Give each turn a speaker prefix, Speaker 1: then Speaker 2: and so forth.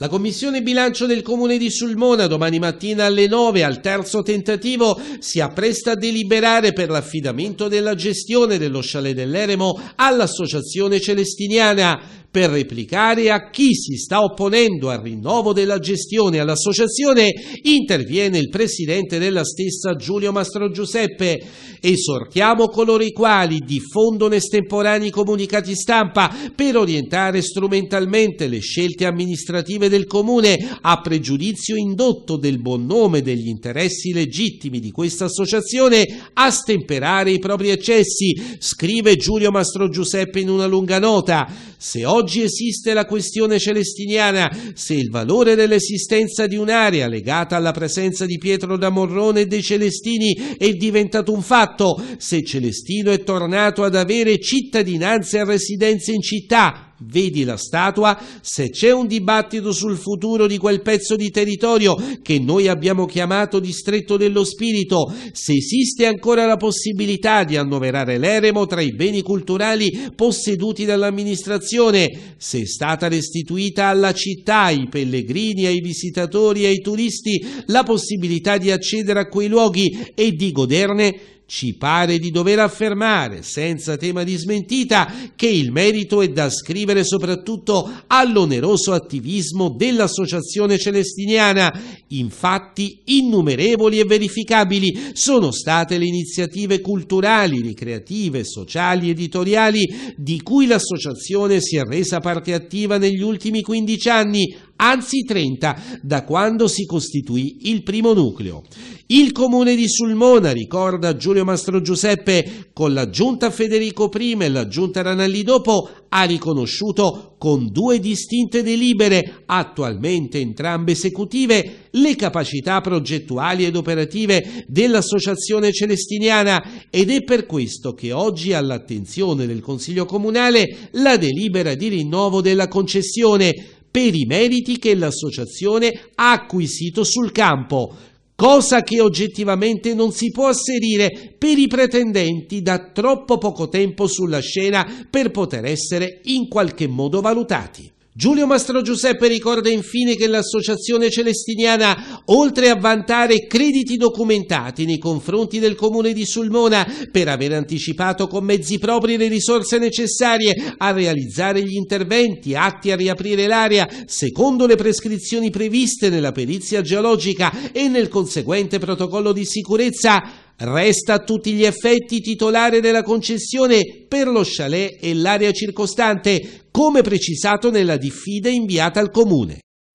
Speaker 1: La Commissione Bilancio del Comune di Sulmona domani mattina alle 9 al terzo tentativo si appresta a deliberare per l'affidamento della gestione dello chalet dell'Eremo all'Associazione Celestiniana per replicare a chi si sta opponendo al rinnovo della gestione all'associazione interviene il presidente della stessa Giulio Mastro Giuseppe. Esortiamo coloro i quali diffondono estemporanei comunicati stampa per orientare strumentalmente le scelte amministrative del comune a pregiudizio indotto del buon nome degli interessi legittimi di questa associazione a stemperare i propri eccessi, scrive Giulio Mastro Giuseppe in una lunga nota. Se oggi oggi esiste la questione celestiniana, se il valore dell'esistenza di un'area legata alla presenza di Pietro da Morrone e dei Celestini è diventato un fatto, se Celestino è tornato ad avere cittadinanza e residenza in città, Vedi la statua? Se c'è un dibattito sul futuro di quel pezzo di territorio che noi abbiamo chiamato distretto dello spirito, se esiste ancora la possibilità di annoverare l'eremo tra i beni culturali posseduti dall'amministrazione, se è stata restituita alla città, ai pellegrini, ai visitatori, ai turisti la possibilità di accedere a quei luoghi e di goderne ci pare di dover affermare, senza tema di smentita, che il merito è da ascrivere soprattutto all'oneroso attivismo dell'Associazione Celestiniana. Infatti, innumerevoli e verificabili sono state le iniziative culturali, ricreative, sociali, editoriali di cui l'Associazione si è resa parte attiva negli ultimi 15 anni, anzi 30, da quando si costituì il primo nucleo. Il comune di Sulmona, ricorda Giulio Mastro Giuseppe, con l'aggiunta Federico I e l'aggiunta Ranalli dopo, ha riconosciuto con due distinte delibere, attualmente entrambe esecutive, le capacità progettuali ed operative dell'Associazione Celestiniana ed è per questo che oggi all'attenzione del Consiglio Comunale la delibera di rinnovo della concessione per i meriti che l'associazione ha acquisito sul campo cosa che oggettivamente non si può asserire per i pretendenti da troppo poco tempo sulla scena per poter essere in qualche modo valutati. Giulio Mastro Giuseppe ricorda infine che l'Associazione Celestiniana, oltre a vantare crediti documentati nei confronti del comune di Sulmona per aver anticipato con mezzi propri le risorse necessarie a realizzare gli interventi atti a riaprire l'area secondo le prescrizioni previste nella perizia geologica e nel conseguente protocollo di sicurezza, Resta a tutti gli effetti titolare della concessione per lo chalet e l'area circostante, come precisato nella diffida inviata al comune.